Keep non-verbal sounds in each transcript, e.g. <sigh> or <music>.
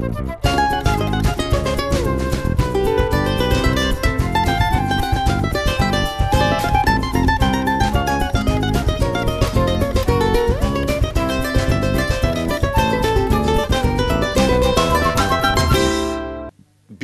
Thank you.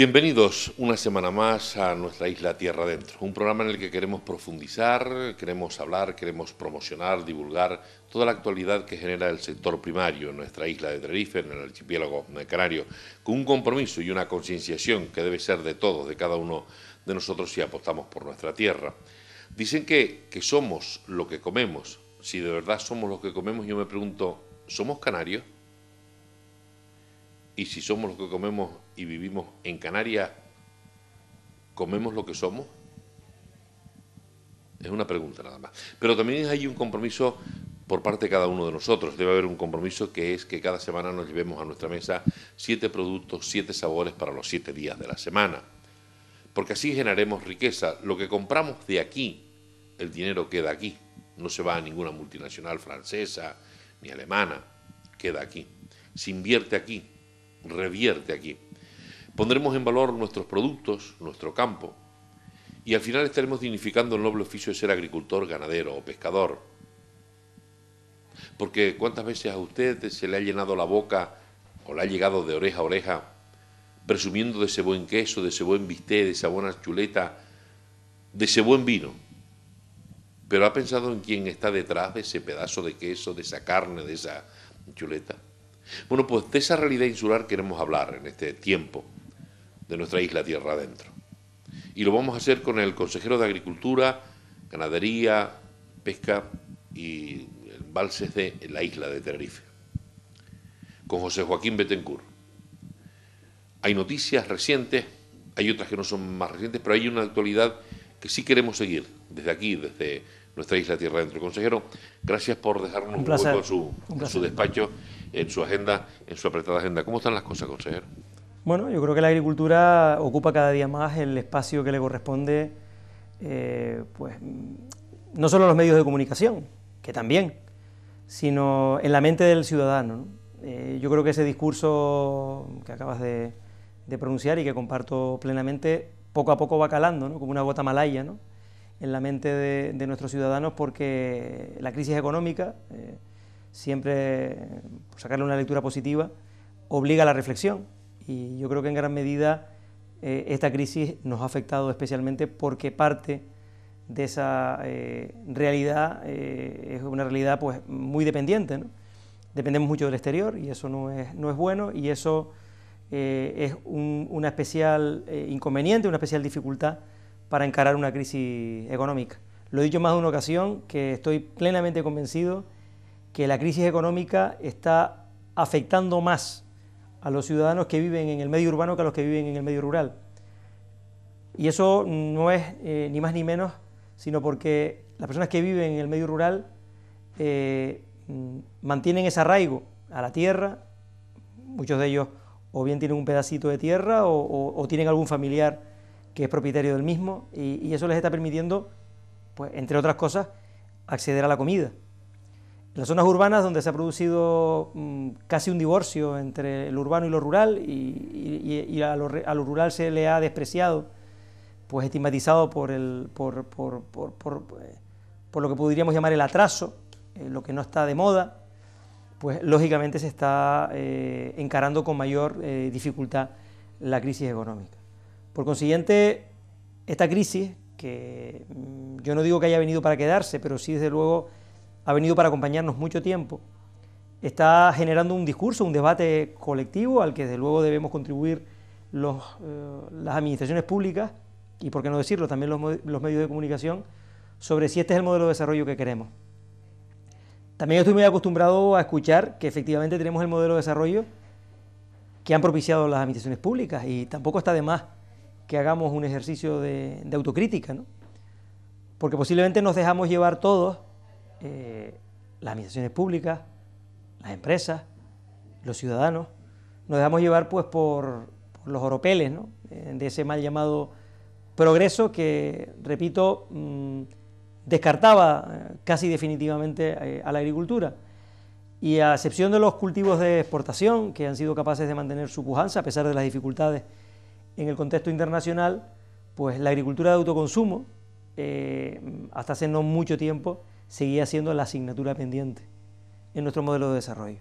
Bienvenidos una semana más a nuestra isla Tierra Adentro, un programa en el que queremos profundizar, queremos hablar, queremos promocionar, divulgar toda la actualidad que genera el sector primario en nuestra isla de Tenerife, en el archipiélago canario, con un compromiso y una concienciación que debe ser de todos, de cada uno de nosotros si apostamos por nuestra tierra. Dicen que, que somos lo que comemos. Si de verdad somos lo que comemos, yo me pregunto, ¿somos canarios? Y si somos los que comemos y vivimos en Canarias, ¿comemos lo que somos? Es una pregunta nada más. Pero también hay un compromiso por parte de cada uno de nosotros. Debe haber un compromiso que es que cada semana nos llevemos a nuestra mesa siete productos, siete sabores para los siete días de la semana. Porque así generaremos riqueza. Lo que compramos de aquí, el dinero queda aquí. No se va a ninguna multinacional francesa ni alemana. Queda aquí. Se invierte aquí revierte aquí. Pondremos en valor nuestros productos, nuestro campo, y al final estaremos dignificando el noble oficio de ser agricultor, ganadero o pescador. Porque cuántas veces a usted se le ha llenado la boca o le ha llegado de oreja a oreja presumiendo de ese buen queso, de ese buen bistec, de esa buena chuleta, de ese buen vino. Pero ha pensado en quién está detrás de ese pedazo de queso, de esa carne, de esa chuleta. Bueno, pues de esa realidad insular queremos hablar en este tiempo de nuestra isla tierra adentro. Y lo vamos a hacer con el consejero de Agricultura, Ganadería, Pesca y Valses de la isla de Tenerife, con José Joaquín Betencourt. Hay noticias recientes, hay otras que no son más recientes, pero hay una actualidad que sí queremos seguir desde aquí, desde nuestra isla tierra adentro. Consejero, gracias por dejarnos un, poco su despacho en su agenda, en su apretada agenda. ¿Cómo están las cosas, consejero? Bueno, yo creo que la agricultura ocupa cada día más el espacio que le corresponde, eh, pues, no solo a los medios de comunicación, que también, sino en la mente del ciudadano. Eh, yo creo que ese discurso que acabas de, pronunciar y que comparto plenamente, poco a poco va calando, ¿no? como una gota malaya, ¿no? en la mente de, nuestros ciudadanos, porque la crisis económica... Eh, siempre pues, sacarle una lectura positiva, obliga a la reflexión. Y yo creo que en gran medida eh, esta crisis nos ha afectado especialmente porque parte de esa eh, realidad eh, es una realidad pues, muy dependiente. Dependemos mucho del exterior y eso no es, bueno y eso es un, una especial inconveniente, una especial dificultad para encarar una crisis económica. Lo he dicho más de una ocasión que estoy plenamente convencido que la crisis económica está afectando más a los ciudadanos que viven en el medio urbano que a los que viven en el medio rural. Y eso no es eh, ni más ni menos, sino porque las personas que viven en el medio rural eh, mm, mantienen ese arraigo a la tierra, muchos de ellos o bien tienen un pedacito de tierra o, tienen algún familiar que es propietario del mismo y, y eso les está permitiendo, pues, entre otras cosas, acceder a la comida las zonas urbanas donde se ha producido mm, casi un divorcio entre lo urbano y lo rural y, a, lo, rural se le ha despreciado, pues estigmatizado por, el, por, por, por eh, lo que podríamos llamar el atraso, eh, lo que no está de moda, pues lógicamente se está eh, encarando con mayor dificultad la crisis económica. Por consiguiente, esta crisis, que mm, yo no digo que haya venido para quedarse, pero sí desde luego ha venido para acompañarnos mucho tiempo, está generando un discurso, un debate colectivo al que desde luego debemos contribuir eh, las administraciones públicas y, por qué no decirlo, también los, medios de comunicación sobre si este es el modelo de desarrollo que queremos. También estoy muy acostumbrado a escuchar que efectivamente tenemos el modelo de desarrollo que han propiciado las administraciones públicas y tampoco está de más que hagamos un ejercicio de, de autocrítica, ¿no? porque posiblemente nos dejamos llevar todos eh, las administraciones públicas, las empresas, los ciudadanos. Nos dejamos llevar pues por, los oropeles ¿no? Eh, de ese mal llamado progreso que, repito, mm, descartaba eh, casi definitivamente a la agricultura. Y a excepción de los cultivos de exportación, que han sido capaces de mantener su pujanza a pesar de las dificultades en el contexto internacional, pues la agricultura de autoconsumo, hasta hace no mucho tiempo, seguía siendo la asignatura pendiente en nuestro modelo de desarrollo.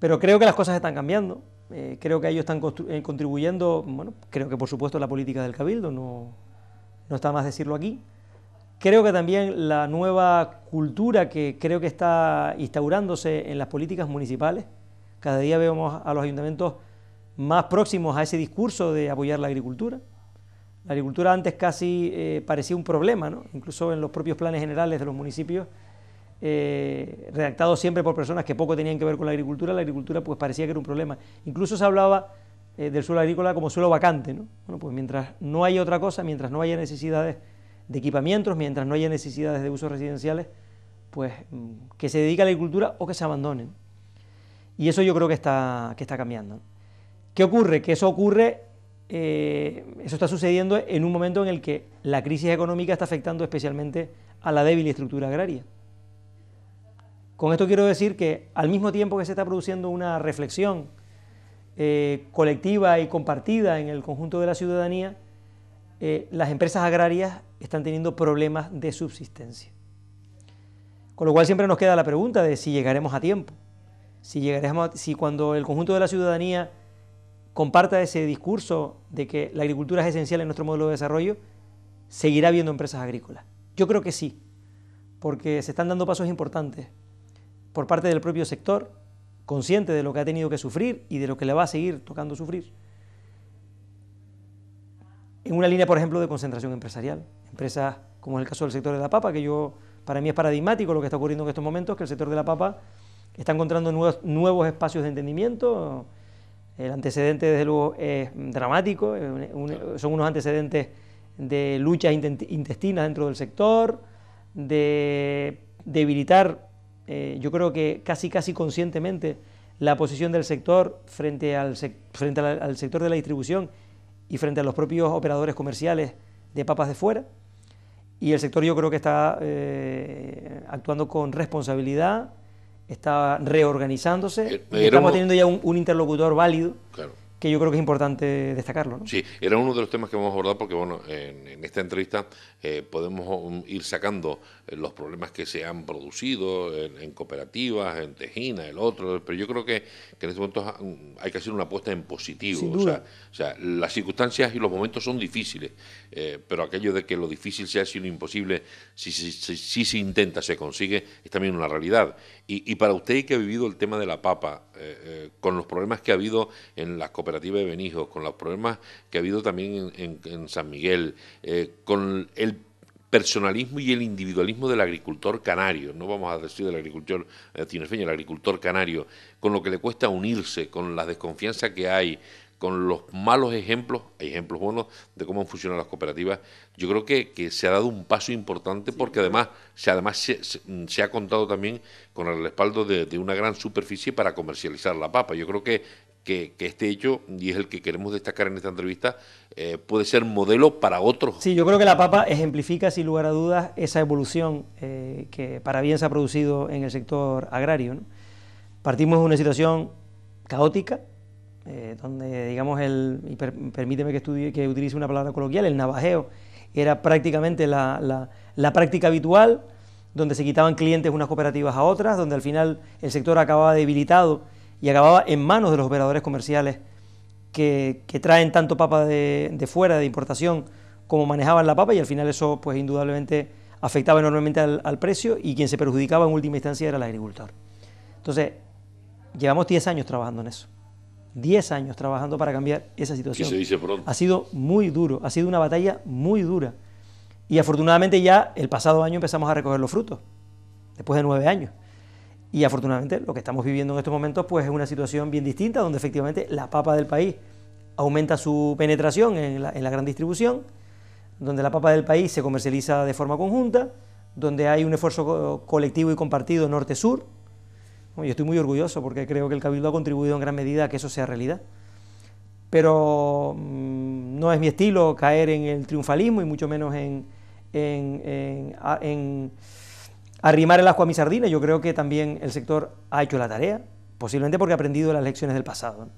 Pero creo que las cosas están cambiando, eh, creo que ellos están eh, contribuyendo, bueno, creo que por supuesto la política del cabildo, no, no está más decirlo aquí. Creo que también la nueva cultura que creo que está instaurándose en las políticas municipales, cada día vemos a los ayuntamientos más próximos a ese discurso de apoyar la agricultura. La agricultura antes casi eh, parecía un problema, incluso en los propios planes generales de los municipios, eh, redactados siempre por personas que poco tenían que ver con la agricultura, la agricultura pues parecía que era un problema. Incluso se hablaba eh, del suelo agrícola como suelo vacante. Bueno, pues mientras no haya otra cosa, mientras no haya necesidades de equipamientos, mientras no haya necesidades de usos residenciales, pues mm, que se dedique a la agricultura o que se abandonen. Y eso yo creo que está, que está cambiando. ¿Qué ocurre? Que eso ocurre eh, eso está sucediendo en un momento en el que la crisis económica está afectando especialmente a la débil estructura agraria. Con esto quiero decir que al mismo tiempo que se está produciendo una reflexión eh, colectiva y compartida en el conjunto de la ciudadanía, eh, las empresas agrarias están teniendo problemas de subsistencia. Con lo cual siempre nos queda la pregunta de si llegaremos a tiempo, si, llegaremos si cuando el conjunto de la ciudadanía comparta ese discurso de que la agricultura es esencial en nuestro modelo de desarrollo, ¿seguirá viendo empresas agrícolas? Yo creo que sí, porque se están dando pasos importantes por parte del propio sector, consciente de lo que ha tenido que sufrir y de lo que le va a seguir tocando sufrir. En una línea, por ejemplo, de concentración empresarial, empresas como es el caso del sector de la papa, que yo para mí es paradigmático lo que está ocurriendo en estos momentos, que el sector de la papa está encontrando nuevos espacios de entendimiento, el antecedente, desde luego, es dramático, son unos antecedentes de luchas intestinas dentro del sector, de debilitar, eh, yo creo que casi casi conscientemente, la posición del sector frente, al, frente al, sector de la distribución y frente a los propios operadores comerciales de papas de fuera. Y el sector yo creo que está eh, actuando con responsabilidad, está reorganizándose, eh, estamos teniendo ya un, un interlocutor válido claro que yo creo que es importante destacarlo. Sí, era uno de los temas que vamos a abordar porque, bueno, en, esta entrevista eh, podemos um, ir sacando eh, los problemas que se han producido en, cooperativas, en Tejina, el otro, pero yo creo que, en este momento ah, mm, hay que hacer una apuesta en positivo. O sea, las circunstancias y los momentos son difíciles, eh, pero aquello de que lo difícil sea si lo imposible, si, se intenta, se consigue, es también una realidad. Y, para usted que ha vivido el tema de la papa, con los problemas que ha habido en las cooperativas, cooperativa de Benijos, con los problemas que ha habido también en, San Miguel, eh, con el personalismo y el individualismo del agricultor canario, no vamos a decir del agricultor eh, tinerfeño, el agricultor canario, con lo que le cuesta unirse, con la desconfianza que hay, con los malos ejemplos, hay ejemplos buenos de cómo funcionan las cooperativas, yo creo que, se ha dado un paso importante porque además, se, además se, ha contado también con el respaldo de, de, una gran superficie para comercializar la papa. Yo creo que que, este hecho, y es el que queremos destacar en esta entrevista, eh, puede ser modelo para otros. Sí, yo creo que la papa ejemplifica sin lugar a dudas esa evolución eh, que para bien se ha producido en el sector agrario. Partimos de una situación caótica, eh, donde digamos el, permíteme que, estudie, que utilice una palabra coloquial, el navajeo, era prácticamente la, la, la práctica habitual, donde se quitaban clientes unas cooperativas a otras, donde al final el sector acababa debilitado y acababa en manos de los operadores comerciales que, traen tanto papa de, fuera, de importación, como manejaban la papa y al final eso pues indudablemente afectaba enormemente al, precio y quien se perjudicaba en última instancia era el agricultor. Entonces, llevamos 10 años trabajando en eso. 10 años trabajando para cambiar esa situación. dice Ha sido muy duro, ha sido una batalla muy dura. Y afortunadamente ya el pasado año empezamos a recoger los frutos, después de nueve años. Y afortunadamente lo que estamos viviendo en estos momentos pues, es una situación bien distinta, donde efectivamente la papa del país aumenta su penetración en la, en la gran distribución, donde la papa del país se comercializa de forma conjunta, donde hay un esfuerzo colectivo y compartido norte-sur. Yo estoy muy orgulloso porque creo que el Cabildo ha contribuido en gran medida a que eso sea realidad. Pero mm, no es mi estilo caer en el triunfalismo y mucho menos en arrimar el asco a mis sardina, yo creo que también el sector ha hecho la tarea, posiblemente porque ha aprendido las lecciones del pasado.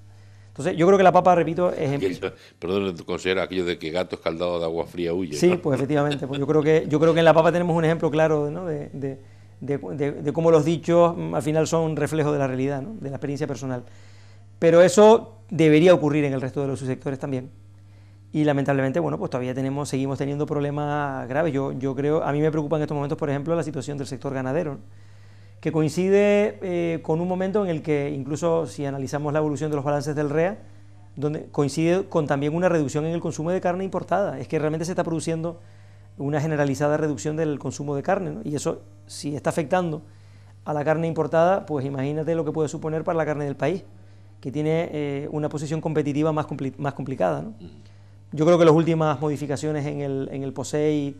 Entonces, yo creo que la papa, repito, es... perdón, considera aquello de que gato escaldado de agua fría huye. Sí, pues <laughs> efectivamente, pues yo, creo que, yo creo que en la papa tenemos un ejemplo claro de, de, de, de, cómo los dichos mm, al final son un reflejo de la realidad, de la experiencia personal. Pero eso debería ocurrir en el resto de los subsectores también y lamentablemente, bueno, pues todavía tenemos, seguimos teniendo problemas graves. Yo, yo creo, a mí me preocupa en estos momentos, por ejemplo, la situación del sector ganadero, que coincide eh, con un momento en el que, incluso si analizamos la evolución de los balances del REA, donde coincide con también una reducción en el consumo de carne importada. Es que realmente se está produciendo una generalizada reducción del consumo de carne, ¿no? y eso, si está afectando a la carne importada, pues imagínate lo que puede suponer para la carne del país, que tiene eh, una posición competitiva más, más complicada. ¿no? Mm. Yo creo que las últimas modificaciones en el, en el POSEI,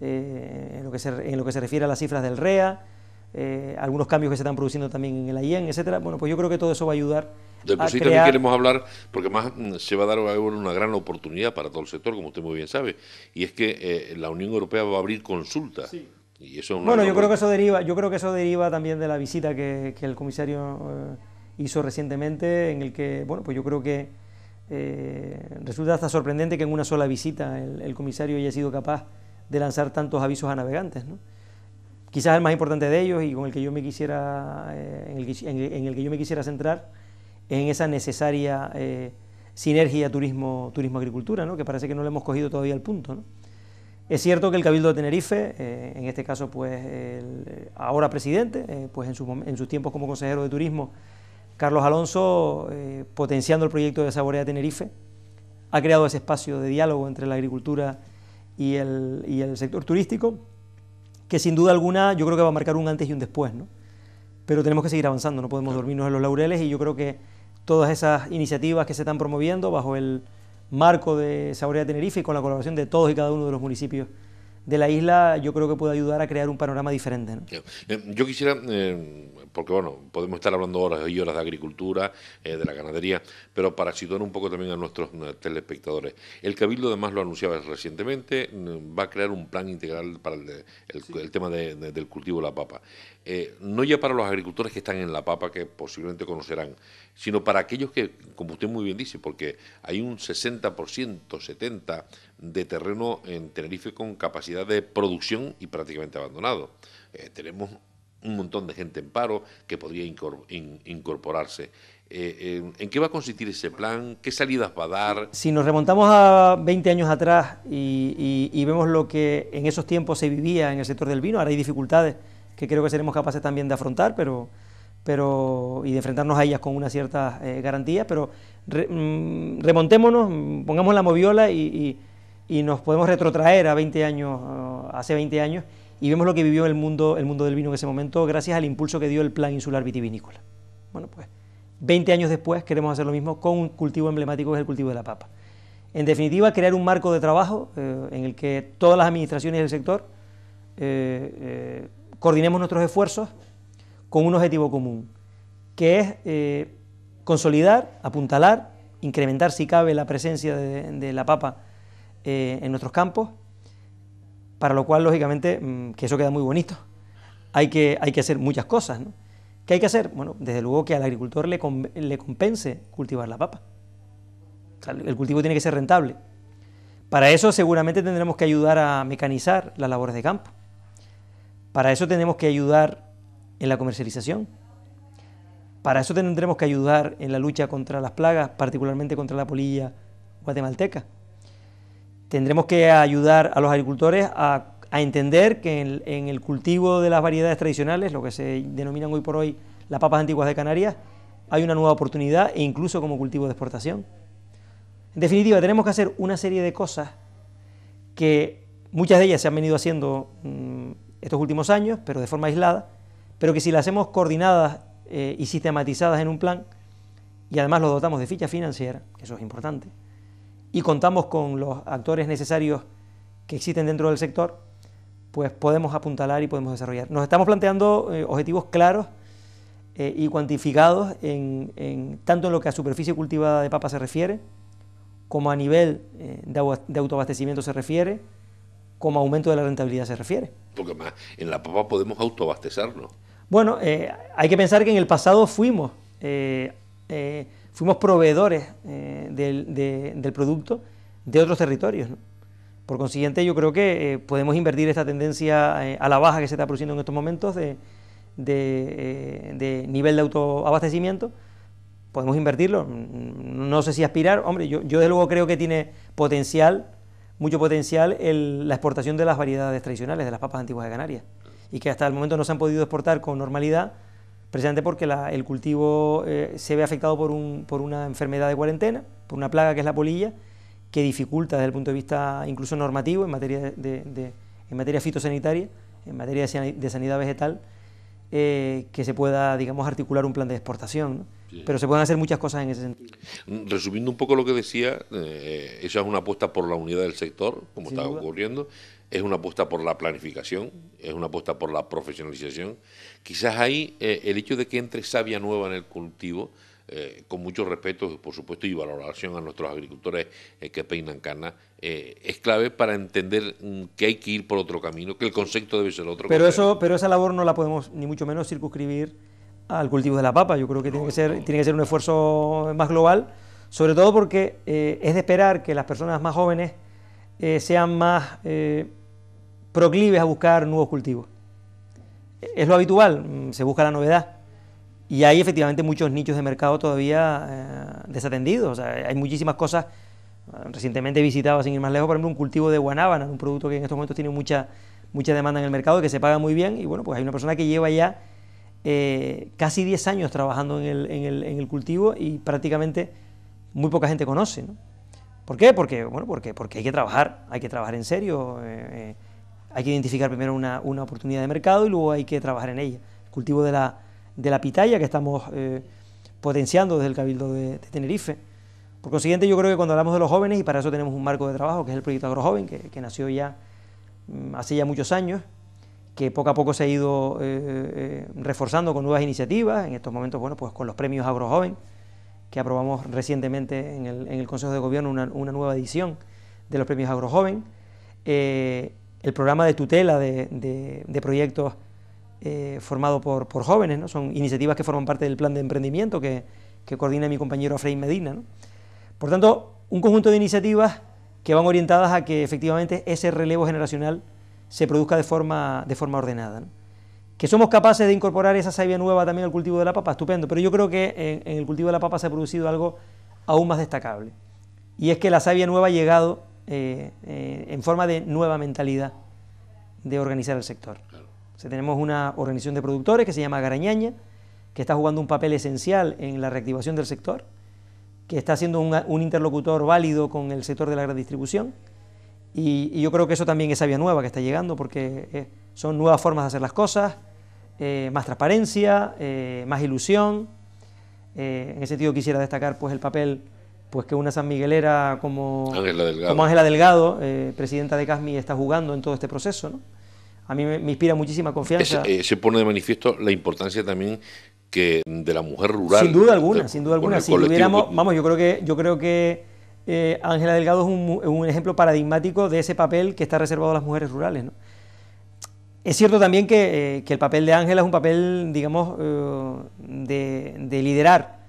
eh, en, lo que se, en, lo que se, refiere a las cifras del REA, eh, algunos cambios que se están produciendo también en el AIEN, etcétera, bueno, pues yo creo que todo eso va a ayudar. De POSEI crear... también queremos hablar, porque más mm, se va a dar una gran oportunidad para todo el sector, como usted muy bien sabe, y es que eh, la Unión Europea va a abrir consultas. Sí. Y eso bueno, yo creo que eso deriva, yo creo que eso deriva también de la visita que el comisario hizo recientemente, en el que, bueno, pues yo creo que eh, resulta hasta sorprendente que en una sola visita el, comisario haya sido capaz de lanzar tantos avisos a navegantes. Quizás el más importante de ellos y con el que yo me quisiera, eh, en, el, que yo me quisiera centrar es en esa necesaria eh, sinergia turismo-agricultura, turismo ¿no? que parece que no le hemos cogido todavía el punto. Es cierto que el Cabildo de Tenerife, en este caso pues ahora presidente, pues su, en sus tiempos como consejero de turismo, Carlos Alonso, eh, potenciando el proyecto de Saborea Tenerife, ha creado ese espacio de diálogo entre la agricultura y el, sector turístico, que sin duda alguna yo creo que va a marcar un antes y un después, ¿no? Pero tenemos que seguir avanzando, no podemos dormirnos en los laureles y yo creo que todas esas iniciativas que se están promoviendo bajo el marco de Saborea Tenerife y con la colaboración de todos y cada uno de los municipios de la isla yo creo que puede ayudar a crear un panorama diferente. Eh, yo quisiera, eh, porque bueno, podemos estar hablando horas y horas de agricultura, eh, de la ganadería, pero para situar un poco también a nuestros telespectadores, el Cabildo además lo anunciaba recientemente, mm, va a crear un plan integral para el, tema del cultivo de la papa. no ya para los agricultores que están en la papa, que posiblemente conocerán, sino para aquellos que, como usted muy bien dice, porque hay un 60%, 70% de terreno en Tenerife con capacidad de producción y prácticamente abandonado. Eh, tenemos un montón de gente en paro que podría incorporarse. Eh, eh, ¿En qué va a consistir ese plan? ¿Qué salidas va a dar? Si nos remontamos a 20 años atrás y, vemos lo que en esos tiempos se vivía en el sector del vino, ahora hay dificultades que creo que seremos capaces también de afrontar, pero, pero y de enfrentarnos a ellas con una cierta garantía, pero mm, remontémonos, mm, pongamos la moviola y, y nos podemos retrotraer a 20 años, hace 20 años, y vemos lo que vivió el mundo, el mundo del vino en ese momento gracias al impulso que dio el Plan Insular Vitivinícola. Bueno, pues 20 años después queremos hacer lo mismo con un cultivo emblemático que es el cultivo de la papa. En definitiva, crear un marco de trabajo eh, en el que todas las administraciones del sector eh, eh, coordinemos nuestros esfuerzos con un objetivo común, que es consolidar, apuntalar, incrementar si cabe la presencia de la papa eh, en nuestros campos, para lo cual, lógicamente, mm, que eso queda muy bonito. Hay que, hay que hacer muchas cosas. ¿Qué hay que hacer? Bueno, desde luego que al agricultor le, compense cultivar la papa. el cultivo tiene que ser rentable. Para eso seguramente tendremos que ayudar a mecanizar las labores de campo. Para eso tenemos que ayudar en la comercialización. Para eso tendremos que ayudar en la lucha contra las plagas, particularmente contra la polilla guatemalteca. Tendremos que ayudar a los agricultores a, entender que en, el cultivo de las variedades tradicionales, lo que se denominan hoy por hoy las papas antiguas de Canarias, hay una nueva oportunidad e incluso como cultivo de exportación. En definitiva, tenemos que hacer una serie de cosas que muchas de ellas se han venido haciendo mm, estos últimos años, pero de forma aislada, pero que si las hacemos coordinadas eh, y sistematizadas en un plan, y además lo dotamos de ficha financiera, que eso es importante, y contamos con los actores necesarios que existen dentro del sector, pues podemos apuntalar y podemos desarrollar. Nos estamos planteando eh, objetivos claros eh, y cuantificados en, tanto en lo que a superficie cultivada de papa se refiere, como a nivel eh, de, de autoabastecimiento se refiere, como aumento de la rentabilidad se refiere. Porque más, en la papa podemos autoabastecernos. Bueno, hay que pensar que en el pasado fuimos fuimos proveedores eh, del, producto de otros territorios. Por consiguiente, yo creo que eh, podemos invertir esta tendencia eh, a la baja que se está produciendo en estos momentos de, nivel de autoabastecimiento. Podemos invertirlo. No sé si aspirar. Hombre, yo, yo de luego creo que tiene potencial, mucho potencial, el, la exportación de las variedades tradicionales, de las papas antiguas de Canarias. Y que hasta el momento no se han podido exportar con normalidad precisamente porque el cultivo eh, se ve afectado por, un, por una enfermedad de cuarentena, por una plaga que es la polilla, que dificulta desde el punto de vista incluso normativo en materia, de, en materia fitosanitaria, en materia de sanidad vegetal, eh, que se pueda, digamos, articular un plan de exportación. Pero se pueden hacer muchas cosas en ese sentido. Mm, resumiendo un poco lo que decía, eh, esa es una apuesta por la unidad del sector, como está ocurriendo, es una apuesta por la planificación, es una apuesta por la profesionalización. Quizás ahí eh, el hecho de que entre Sabia nueva en el cultivo, eh, con mucho respeto, por supuesto, y valoración a nuestros agricultores eh, que peinan canas, es clave para entender mm, que hay que ir por otro camino, que el concepto debe ser otro. Pero, eso, pero esa labor no la podemos ni mucho menos circunscribir al cultivo de la papa. Yo creo que, que ser, tiene que ser un esfuerzo más global, sobre todo porque es de esperar que las personas más jóvenes sean más proclives a buscar nuevos cultivos. Es lo habitual, mm, se busca la novedad. Y hay efectivamente muchos nichos de mercado todavía eh, desatendidos. O sea, hay muchísimas cosas. Recientemente visitadas sin ir más lejos, por ejemplo, un cultivo de guanábana, un producto que en estos momentos tiene mucha, mucha demanda en el mercado, que se paga muy bien. Y bueno, pues hay una persona que lleva ya eh, casi 10 años trabajando en el, en, el, en el, cultivo y prácticamente muy poca gente conoce. ¿no? ¿Por qué? Porque, bueno, porque, porque hay que trabajar, hay que trabajar en serio. Eh, hay que identificar primero una, oportunidad de mercado y luego hay que trabajar en ella. El cultivo de la, de la pitaya que estamos eh, potenciando desde el Cabildo de, Tenerife. Por consiguiente, yo creo que cuando hablamos de los jóvenes, y para eso tenemos un marco de trabajo, que es el proyecto AgroJoven, que, que nació ya mm, hace ya muchos años, que poco a poco se ha ido eh, eh, reforzando con nuevas iniciativas, en estos momentos, bueno, pues con los premios AgroJoven, que aprobamos recientemente en el, en el Consejo de Gobierno una, nueva edición de los premios AgroJoven el programa de tutela de, proyectos eh, formado por, jóvenes, ¿no? son iniciativas que forman parte del plan de emprendimiento que, coordina mi compañero Afrey Medina. Por tanto, un conjunto de iniciativas que van orientadas a que efectivamente ese relevo generacional se produzca de forma, de forma ordenada. Que somos capaces de incorporar esa savia nueva también al cultivo de la papa, estupendo, pero yo creo que en el cultivo de la papa se ha producido algo aún más destacable. Y es que la savia nueva ha llegado eh, eh, en forma de nueva mentalidad de organizar el sector. Claro. tenemos una organización de productores que se llama Garañaña, que está jugando un papel esencial en la reactivación del sector, que está siendo un, interlocutor válido con el sector de la gran distribución. Y, yo creo que eso también es vía nueva que está llegando, porque eh, son nuevas formas de hacer las cosas, más transparencia, más ilusión. en ese sentido quisiera destacar pues, el papel pues que una san miguelera como Ángela Delgado, eh, presidenta de CASMI, está jugando en todo este proceso. ¿no? A mí me, inspira muchísima confianza. Eh, se pone de manifiesto la importancia también que de la mujer rural. Sin duda alguna, sin duda alguna. vamos, yo creo que yo creo que eh, Ángela Delgado es un, ejemplo paradigmático de ese papel que está reservado a las mujeres rurales. ¿no? Es cierto también que, el papel de Ángela es un papel, digamos, de liderar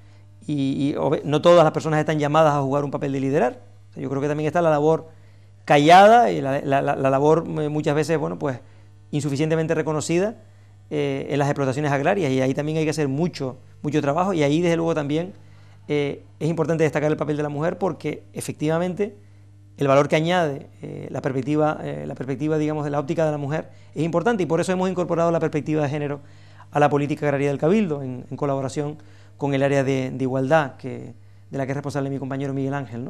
y, no todas las personas están llamadas a jugar un papel de liderar. yo creo que también está la labor callada y la, labor eh, muchas veces, bueno, pues insuficientemente reconocida eh, en las explotaciones agrarias y ahí también hay que hacer mucho, mucho trabajo y ahí desde luego también eh, es importante destacar el papel de la mujer porque efectivamente el valor que añade la perspectiva, la perspectiva, digamos, de la óptica de la mujer es importante y por eso hemos incorporado la perspectiva de género a la política agraria del Cabildo en, en colaboración con el área de, igualdad, que, de la que es responsable mi compañero Miguel Ángel.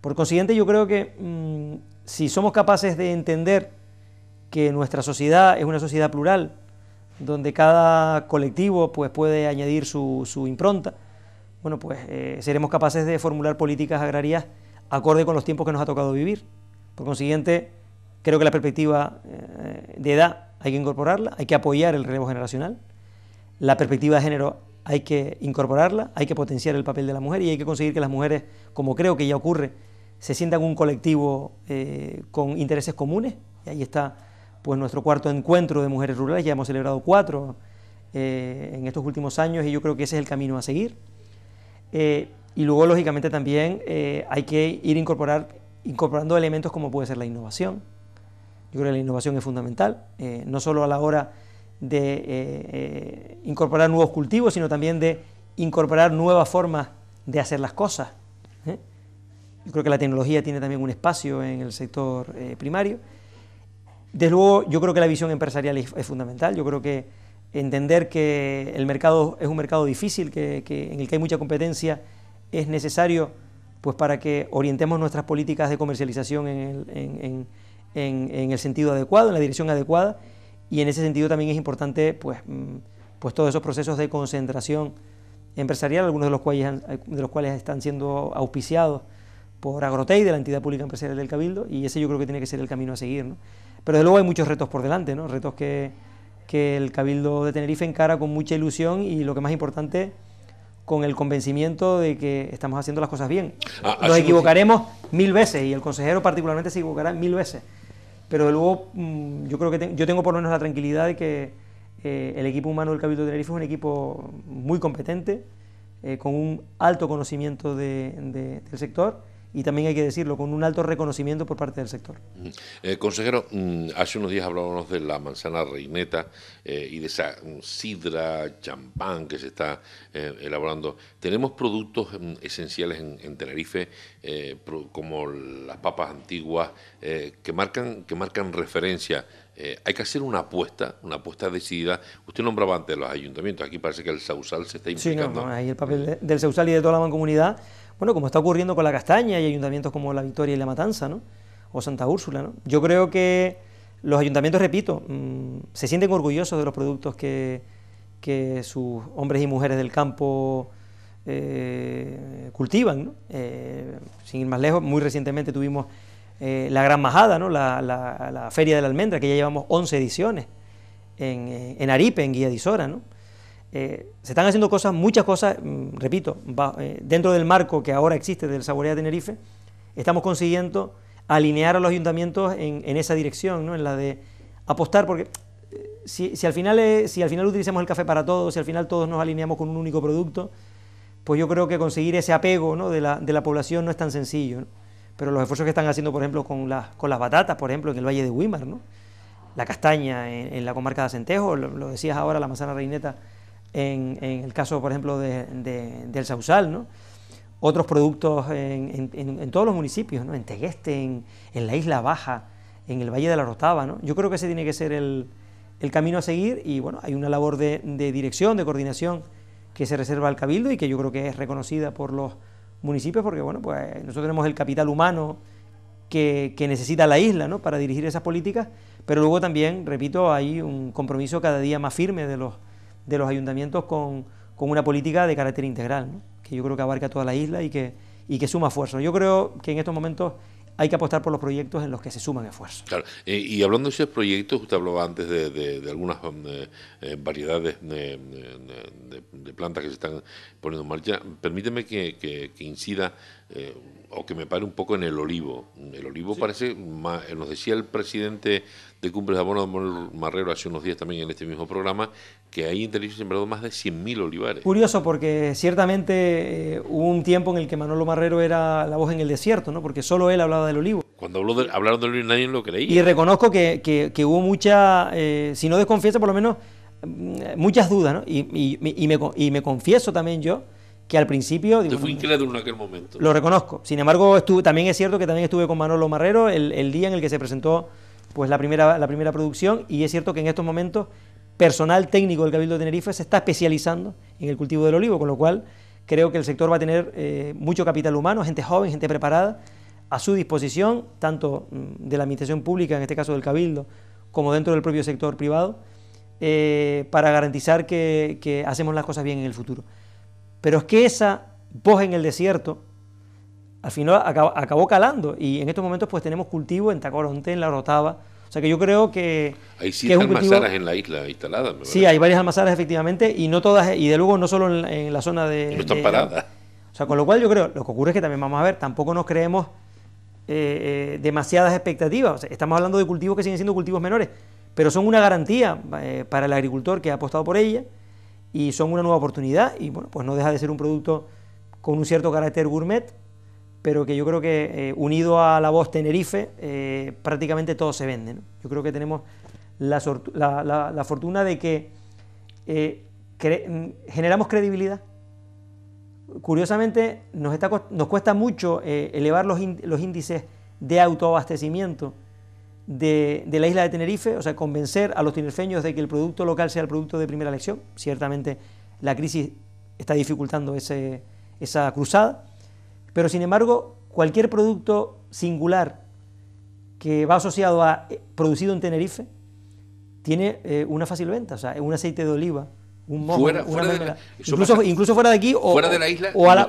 Por consiguiente, yo creo que mm, si somos capaces de entender que nuestra sociedad es una sociedad plural, donde cada colectivo pues, puede añadir su, impronta, bueno, pues eh, seremos capaces de formular políticas agrarias acorde con los tiempos que nos ha tocado vivir. Por consiguiente, creo que la perspectiva eh, de edad hay que incorporarla, hay que apoyar el relevo generacional. La perspectiva de género hay que incorporarla, hay que potenciar el papel de la mujer y hay que conseguir que las mujeres, como creo que ya ocurre, se sientan un colectivo eh, con intereses comunes. Y ahí está pues, nuestro cuarto encuentro de mujeres rurales, ya hemos celebrado cuatro eh, en estos últimos años y yo creo que ese es el camino a seguir. Eh, y luego, lógicamente, también hay que ir incorporar, incorporando elementos como puede ser la innovación. Yo creo que la innovación es fundamental, no solo a la hora de eh, eh, incorporar nuevos cultivos, sino también de incorporar nuevas formas de hacer las cosas. ¿eh? Yo creo que la tecnología tiene también un espacio en el sector primario. Desde luego, yo creo que la visión empresarial es, fundamental. Yo creo que entender que el mercado es un mercado difícil, en el que hay mucha competencia, es necesario pues para que orientemos nuestras políticas de comercialización en el sentido adecuado, en la dirección adecuada y en ese sentido también es importante pues, mm, pues todos esos procesos de concentración empresarial, algunos de los cuales, los cuales están siendo auspiciados por Agrotei, de la entidad pública empresarial del Cabildo, y ese yo creo que tiene que ser el camino a seguir. Pero desde luego hay muchos retos por delante, retos que, el Cabildo de Tenerife encara con mucha ilusión y lo que más importante, con el convencimiento de que estamos haciendo las cosas bien. Ah, Nos equivocaremos mil veces y el consejero particularmente se equivocará mil veces pero luego mm, yo creo que yo tengo por lo menos la tranquilidad de que eh, el equipo humano del Cabildo de Tenerife es un equipo muy competente, eh, con un alto conocimiento del sector y también hay que decirlo, con un alto reconocimiento por parte del sector. Eh, consejero, mm, hace unos días hablábamos de la manzana reineta eh, y de esa mm, sidra, champán que se está eh, elaborando. Tenemos productos mm, esenciales en, Tenerife, como las papas antiguas, que, marcan, que marcan referencia. hay que hacer una apuesta, una apuesta decidida. Usted nombraba antes los ayuntamientos, aquí parece que el Sausal se está implicando. Sí, no, ahí el papel del Sausal y de toda la mancomunidad bueno, como está ocurriendo con la Castaña y ayuntamientos como La Victoria y La Matanza, ¿no? O Santa Úrsula, ¿no? Yo creo que los ayuntamientos, repito, mm, se sienten orgullosos de los productos que, sus hombres y mujeres del campo eh, cultivan, ¿no? Eh, sin ir más lejos, muy recientemente tuvimos eh, la Gran Majada, ¿no? La, Feria de la Almendra, que ya llevamos 11 ediciones, en, en Aripe, en Guía de Isora, ¿no? Eh, se están haciendo cosas, muchas cosas, mm, repito, eh, dentro del marco que ahora existe del Saborea de Tenerife, estamos consiguiendo alinear a los ayuntamientos en, esa dirección, en la de apostar, porque eh, si, al final, si al final utilizamos el café para todos, si al final todos nos alineamos con un único producto, pues yo creo que conseguir ese apego ¿no? de, la, de, la, población no es tan sencillo. Pero los esfuerzos que están haciendo, por ejemplo, con, con las batatas, por ejemplo, en el Valle de Wimar, ¿no? la castaña en, la comarca de Acentejo, lo, lo, decías ahora, la manzana reineta en, el caso, por ejemplo, de, del Sausal, ¿no? otros productos en, todos los municipios, ¿no? en Tegueste, en, en, la Isla Baja, en el Valle de la Rotava. ¿no? Yo creo que ese tiene que ser el, el camino a seguir y bueno, hay una labor de, de, dirección, de coordinación que se reserva al Cabildo y que yo creo que es reconocida por los municipios porque bueno, pues nosotros tenemos el capital humano que, que necesita la isla ¿no? para dirigir esas políticas, pero luego también, repito, hay un compromiso cada día más firme de los de los ayuntamientos con, con una política de carácter integral, que yo creo que abarca toda la isla y que, y que suma esfuerzo. Yo creo que en estos momentos hay que apostar por los proyectos en los que se suman esfuerzos. Eh, y hablando de esos proyectos, usted hablaba antes de, algunas eh, eh, variedades de, plantas que se están poniendo en marcha. Permíteme que, incida o que me pare un poco en el olivo. El olivo parece, más, nos decía el presidente de cumbres de Manuel Marrero hace unos días también en este mismo programa, que hay en Televisión sembrado más de 100.000 olivares. Curioso, porque ciertamente eh, hubo un tiempo en el que Manolo Marrero era la voz en el desierto, ¿no? porque solo él hablaba del olivo. Cuando habló de, hablaron del olivo nadie lo creía. Y reconozco que, que, hubo mucha, eh, si no desconfianza, por lo menos mm, muchas dudas, ¿no? y, y, me, y me confieso también yo que al principio... Digo, Te fui incrédulo en aquel momento. Lo reconozco. Sin embargo, también es cierto que también estuve con Manolo Marrero el, el, día en el que se presentó pues la primera, la primera producción y es cierto que en estos momentos personal técnico del Cabildo de Tenerife se está especializando en el cultivo del olivo, con lo cual creo que el sector va a tener eh, mucho capital humano, gente joven, gente preparada a su disposición, tanto mm, de la administración pública, en este caso del Cabildo, como dentro del propio sector privado, eh, para garantizar que, que hacemos las cosas bien en el futuro. Pero es que esa voz en el desierto, al final acabó, calando y en estos momentos pues tenemos cultivo en Tacoronte, en La Rotava, o sea que yo creo que... Hay ciertas en la isla instaladas. sí, hay varias almazaras efectivamente y no todas, y de luego no solo en, la, zona de... No están paradas. O sea, con lo cual yo creo, lo que ocurre es que también vamos a ver, tampoco nos creemos eh, eh, demasiadas expectativas. estamos hablando de cultivos que siguen siendo cultivos menores, pero son una garantía eh, para el agricultor que ha apostado por ella y son una nueva oportunidad y bueno, pues no deja de ser un producto con un cierto carácter gourmet pero que yo creo que eh, unido a la voz Tenerife, eh, prácticamente todo se vende. Yo creo que tenemos la, fortuna de que eh, generamos credibilidad. Curiosamente, nos, cuesta mucho elevar los, índices de autoabastecimiento de, la isla de Tenerife, o sea, convencer a los tinerfeños de que el producto local sea el producto de primera elección. Ciertamente, la crisis está dificultando esa cruzada pero sin embargo, cualquier producto singular que va asociado a eh, producido en Tenerife tiene eh, una fácil venta, o sea, un aceite de oliva, un mojo, incluso, fuera de aquí o fuera de la isla o a,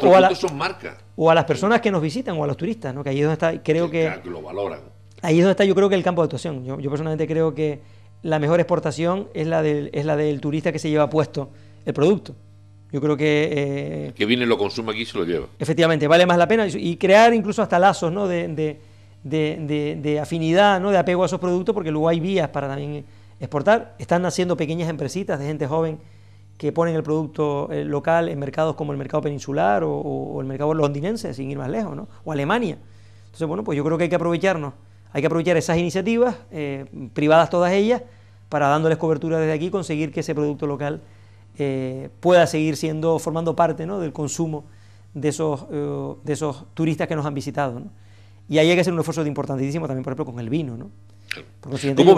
o a las personas que nos visitan o a los turistas, ¿no? Que ahí es donde está, creo que, lo valoran. Ahí es donde está, yo creo que el campo de actuación. Yo, yo personalmente creo que la mejor exportación es la del, es la del turista que se lleva puesto el producto. Yo creo que... Eh, que viene lo consume aquí y se lo lleva. Efectivamente, vale más la pena y crear incluso hasta lazos ¿no? de, afinidad, ¿no? de apego a esos productos, porque luego hay vías para también exportar. Están naciendo pequeñas empresitas de gente joven que ponen el producto eh, local en mercados como el mercado peninsular o, el mercado londinense, sin ir más lejos, ¿no? o Alemania. Entonces, bueno, pues yo creo que hay que aprovecharnos, hay que aprovechar esas iniciativas, eh, privadas todas ellas, para dándoles cobertura desde aquí, conseguir que ese producto local eh, pueda seguir siendo, formando parte del consumo de esos, eh, de esos turistas que nos han visitado. Y ahí hay que hacer un esfuerzo importantísimo también, por ejemplo, con el vino. ¿no? ¿Cómo,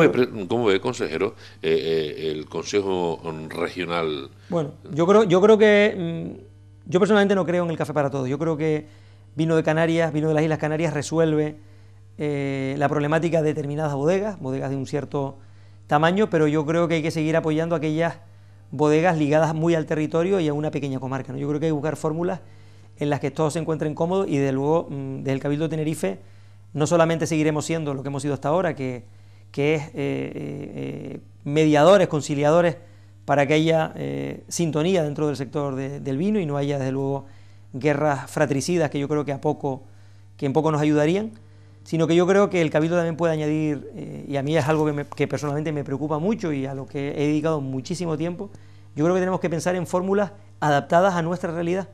ve, consejero, eh, el Consejo Regional? Bueno, yo creo, yo creo que... Mm, yo personalmente no creo en el café para todos. Yo creo que vino de Canarias, vino de las Islas Canarias, resuelve la problemática de determinadas bodegas, bodegas de un cierto tamaño, pero yo creo que hay que seguir apoyando aquellas bodegas ligadas muy al territorio y a una pequeña comarca. Yo creo que hay que buscar fórmulas en las que todos se encuentren cómodos y desde luego mm, desde el Cabildo de Tenerife no solamente seguiremos siendo lo que hemos sido hasta ahora, que, que es eh, eh, eh, mediadores, conciliadores para que haya sintonía dentro del sector del vino y no haya desde luego guerras fratricidas que yo creo que a poco, que en poco nos ayudarían, sino que yo creo que el Cabildo también puede añadir, eh, y a mí es algo que, que, personalmente me preocupa mucho y a lo que he dedicado muchísimo tiempo, yo creo que tenemos que pensar en fórmulas adaptadas a nuestra realidad.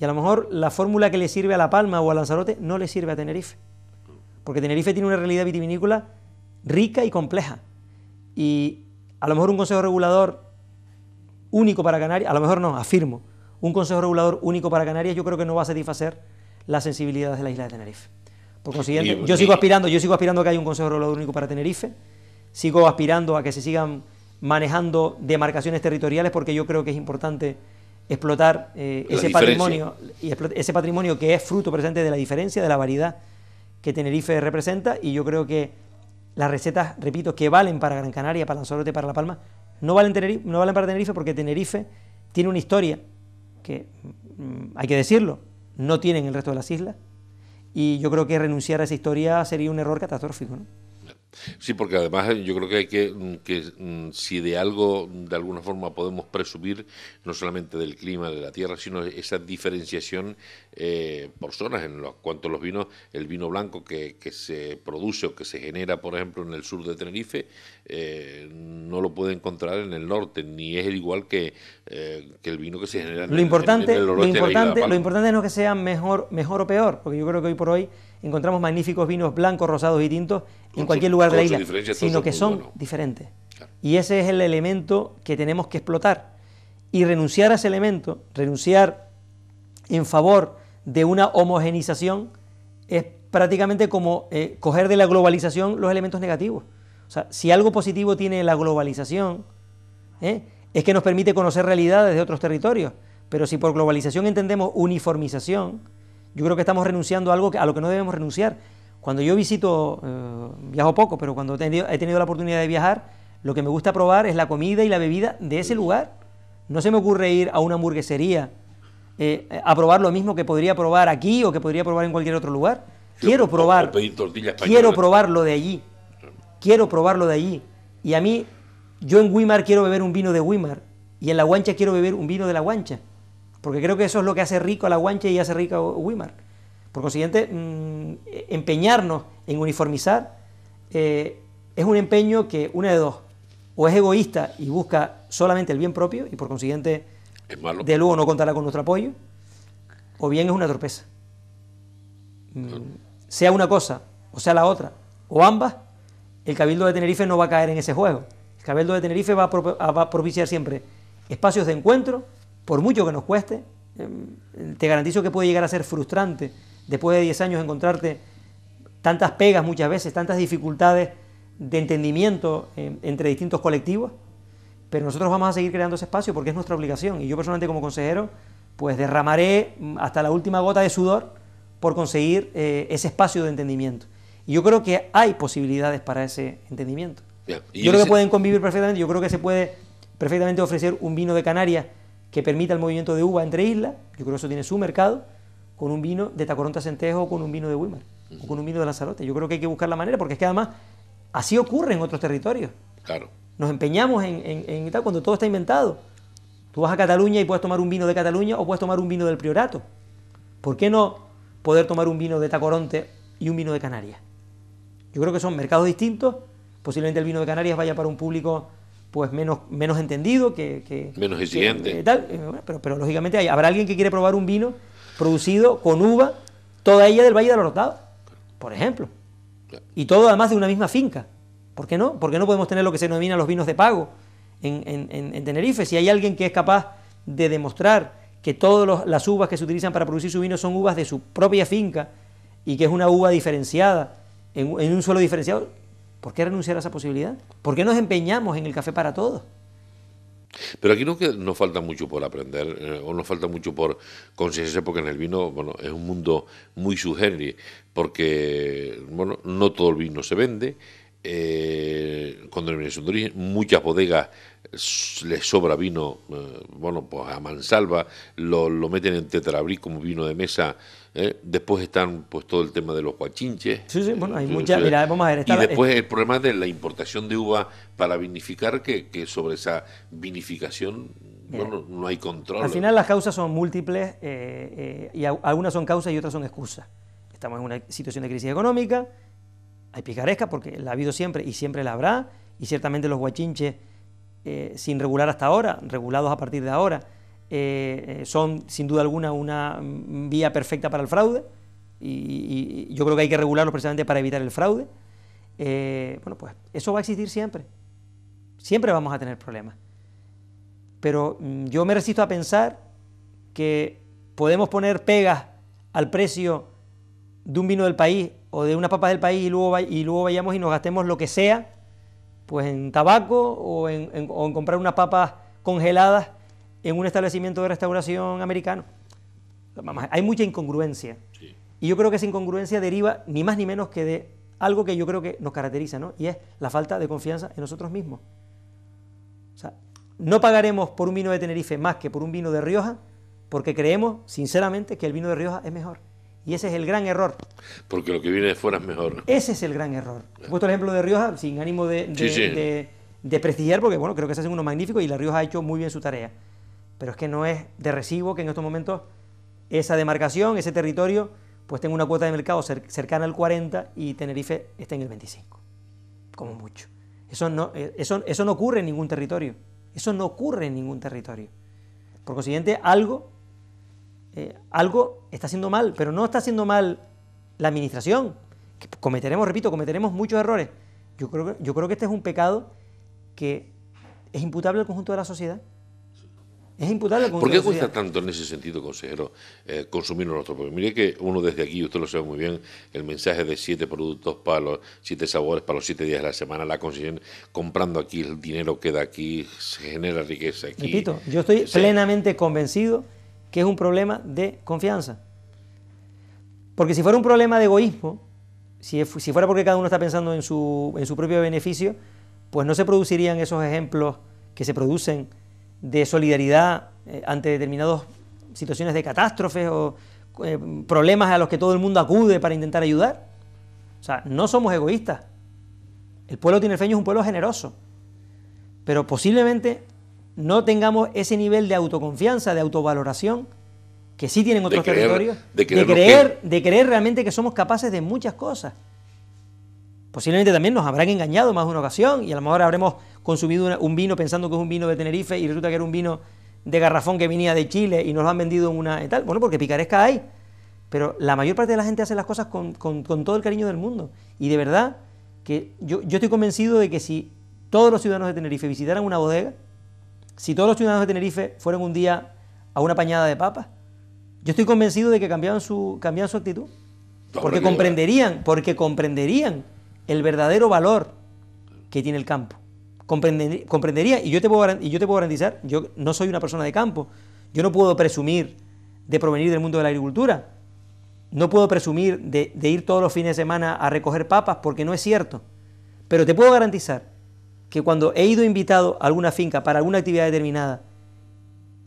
Y a lo mejor la fórmula que le sirve a La Palma o a Lanzarote no le sirve a Tenerife, porque Tenerife tiene una realidad vitivinícola rica y compleja. Y a lo mejor un consejo regulador único para Canarias, a lo mejor no, afirmo, un consejo regulador único para Canarias yo creo que no va a satisfacer las sensibilidades de la isla de Tenerife. Por consiguiente, yo sigo aspirando, yo sigo aspirando a que haya un consejo regulador único para Tenerife, sigo aspirando a que se sigan manejando demarcaciones territoriales porque yo creo que es importante explotar eh, ese patrimonio y ese patrimonio que es fruto presente de la diferencia, de la variedad que Tenerife representa y yo creo que las recetas, repito, que valen para Gran Canaria, para Lanzarote, para La Palma, no valen, no valen para Tenerife porque Tenerife tiene una historia que, mm, hay que decirlo, no tienen el resto de las islas, y yo creo que renunciar a esa historia sería un error catastrófico. ¿no? Sí, porque además eh, yo creo que hay que, mm, mm, si de algo, de alguna forma, podemos presumir, no solamente del clima de la tierra, sino esa diferenciación eh, por zonas. En cuanto a los vinos, el vino blanco que, se produce o que se genera, por ejemplo, en el sur de Tenerife, eh, no lo puede encontrar en el norte, ni es el igual que, el vino que se genera en, lo el, importante, lo importante, de Lo importante no que sea mejor, mejor o peor, porque yo creo que hoy por hoy encontramos magníficos vinos blancos, rosados y tintos en cualquier lugar de la isla, sino que son diferentes. Y ese es el elemento que tenemos que explotar. Y renunciar a ese elemento, renunciar en favor de una homogenización, es prácticamente como eh, coger de la globalización los elementos negativos. O sea, si algo positivo tiene la globalización, ¿eh? es que nos permite conocer realidades de otros territorios. Pero si por globalización entendemos uniformización, yo creo que estamos renunciando a algo a lo que no debemos renunciar, cuando yo visito, eh, viajo poco, pero cuando he tenido, la oportunidad de viajar, lo que me gusta probar es la comida y la bebida de ese lugar. No se me ocurre ir a una hamburguesería eh, eh, a probar lo mismo que podría probar aquí o que podría probar en cualquier otro lugar. Quiero probar, quiero probar lo de allí. Quiero probar lo de allí. Y a mí, yo en wimar quiero beber un vino de Guimar y en La Guancha quiero beber un vino de La Guancha. Porque creo que eso es lo que hace rico a La Guancha y hace rico a Guimar. Por consiguiente, mm, empeñarnos en uniformizar eh, es un empeño que una de dos, o es egoísta y busca solamente el bien propio y por consiguiente de luego no contará con nuestro apoyo, o bien es una torpeza. Mm, sea una cosa o sea la otra, o ambas, el Cabildo de Tenerife no va a caer en ese juego. El Cabildo de Tenerife va a, ah, va a propiciar siempre espacios de encuentro, por mucho que nos cueste, em, te garantizo que puede llegar a ser frustrante después de 10 años encontrarte tantas pegas muchas veces, tantas dificultades de entendimiento eh, entre distintos colectivos, pero nosotros vamos a seguir creando ese espacio porque es nuestra obligación y yo personalmente como consejero pues derramaré mm, hasta la última gota de sudor por conseguir eh, ese espacio de entendimiento. Y yo creo que hay posibilidades para ese entendimiento. yo creo que pueden convivir perfectamente, yo creo que se puede perfectamente ofrecer un vino de Canarias que permita el movimiento de uva entre islas, yo creo que eso tiene su mercado, con un vino de tacoronte Centejo o con un vino de Wimmer o con un vino de Lanzarote. Yo creo que hay que buscar la manera porque es que además así ocurre en otros territorios. Claro. Nos empeñamos en, tal cuando todo está inventado. Tú vas a Cataluña y puedes tomar un vino de Cataluña o puedes tomar un vino del Priorato. ¿Por qué no poder tomar un vino de Tacoronte y un vino de Canarias? Yo creo que son mercados distintos. Posiblemente el vino de Canarias vaya para un público pues menos, menos entendido que, menos exigente. Eh, pero, lógicamente hay, habrá alguien que quiere probar un vino producido con uva, toda ella del Valle de la por ejemplo. Y todo además de una misma finca. ¿Por qué no? ¿Por qué no podemos tener lo que se denomina los vinos de pago en, Tenerife? Si hay alguien que es capaz de demostrar que todas las uvas que se utilizan para producir su vino son uvas de su propia finca y que es una uva diferenciada, en, en un suelo diferenciado, ¿por qué renunciar a esa posibilidad? ¿Por qué nos empeñamos en el café para todos? Pero aquí no que nos falta mucho por aprender, eh, o no falta mucho por conseguirse, porque en el vino, bueno, es un mundo muy sugerente porque, bueno, no todo el vino se vende, eh, con denominación de origen, muchas bodegas les sobra vino, eh, bueno, pues a mansalva, lo, lo meten en tetrabrí como vino de mesa ¿eh? Después están pues todo el tema de los guachinches. Sí, sí, bueno, hay muchas. y después el problema de la importación de uva para vinificar, que, sobre esa vinificación bueno, no hay control. Al final las causas son múltiples eh, eh, y algunas son causas y otras son excusas. Estamos en una situación de crisis económica, hay picaresca porque la ha habido siempre y siempre la habrá, y ciertamente los guachinches sin regular hasta ahora, regulados a partir de ahora eh, eh, son sin duda alguna una vía perfecta para el fraude y, yo creo que hay que regularlos precisamente para evitar el fraude. Eh, bueno, pues eso va a existir siempre. Siempre vamos a tener problemas. Pero mm, yo me resisto a pensar que podemos poner pegas al precio de un vino del país o de una papa del país y luego, vayamos y nos gastemos lo que sea, pues en tabaco o en comprar unas papas congeladas en un establecimiento de restauración americano. Hay mucha incongruencia. Y yo creo que esa incongruencia deriva ni más ni menos que de algo que yo creo que nos caracteriza, ¿no? Y es la falta de confianza en nosotros mismos. O sea, no pagaremos por un vino de Tenerife más que por un vino de Rioja porque creemos, sinceramente, que el vino de Rioja es mejor. Y ese es el gran error. Porque lo que viene de fuera es mejor. Ese es el gran error. He puesto el ejemplo de Rioja sin ánimo de, prestigiar, porque bueno, creo que se hacen uno magnífico y la Rioja ha hecho muy bien su tarea pero es que no es de recibo que en estos momentos esa demarcación, ese territorio, pues tenga una cuota de mercado cercana al 40 y Tenerife está en el 25, como mucho. Eso no, eh, eso, eso no ocurre en ningún territorio, eso no ocurre en ningún territorio. Por consiguiente, algo, eh, algo está haciendo mal, pero no está haciendo mal la administración. cometeremos, repito, cometeremos muchos errores. Yo creo, yo creo que este es un pecado que es imputable al conjunto de la sociedad. Es imputable ¿Por qué cuesta tanto en ese sentido, consejero, eh, consumir nuestro propio? Mire que uno desde aquí, usted lo sabe muy bien, el mensaje de siete productos para los siete sabores para los siete días de la semana, la consiguen comprando aquí, el dinero queda aquí, se genera riqueza aquí. Repito, yo estoy plenamente convencido que es un problema de confianza. Porque si fuera un problema de egoísmo, si, fuera porque cada uno está pensando en su propio beneficio, pues no se producirían esos ejemplos que se producen de solidaridad eh, ante determinadas situaciones de catástrofes o eh, problemas a los que todo el mundo acude para intentar ayudar. O sea, no somos egoístas. El pueblo tinerfeño es un pueblo generoso, pero posiblemente no tengamos ese nivel de autoconfianza, de autovaloración que sí tienen otros territorios, de creer, de creer realmente que somos capaces de muchas cosas. Posiblemente también nos habrán engañado más de una ocasión y a lo mejor habremos consumido un vino pensando que es un vino de Tenerife y resulta que era un vino de garrafón que venía de Chile y nos lo han vendido en una y tal. Bueno, porque picaresca hay. Pero la mayor parte de la gente hace las cosas con, con, todo el cariño del mundo. Y de verdad que yo, estoy convencido de que si todos los ciudadanos de Tenerife visitaran una bodega, si todos los ciudadanos de Tenerife fueran un día a una pañada de papas, yo estoy convencido de que cambiaban su, su actitud. Porque comprenderían, porque comprenderían el verdadero valor que tiene el campo comprendería, y, yo te puedo, y yo te puedo garantizar, yo no soy una persona de campo, yo no puedo presumir de provenir del mundo de la agricultura, no puedo presumir de, de ir todos los fines de semana a recoger papas porque no es cierto, pero te puedo garantizar que cuando he ido invitado a alguna finca para alguna actividad determinada